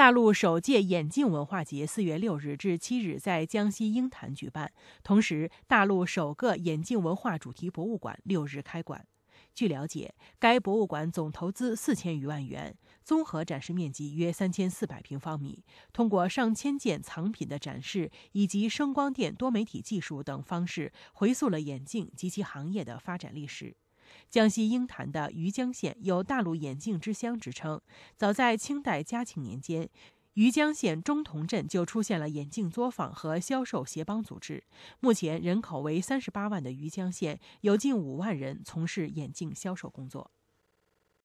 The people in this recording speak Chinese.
大陆首届眼镜文化节四月六日至七日在江西鹰潭举办，同时大陆首个眼镜文化主题博物馆六日开馆。据了解，该博物馆总投资四千余万元，综合展示面积约三千四百平方米，通过上千件藏品的展示以及声光电多媒体技术等方式，回溯了眼镜及其行业的发展历史。江西鹰潭的余江县有“大陆眼镜之乡”之称。早在清代嘉庆年间，余江县中同镇就出现了眼镜作坊和销售协帮组织。目前，人口为三十八万的余江县有近五万人从事眼镜销售工作。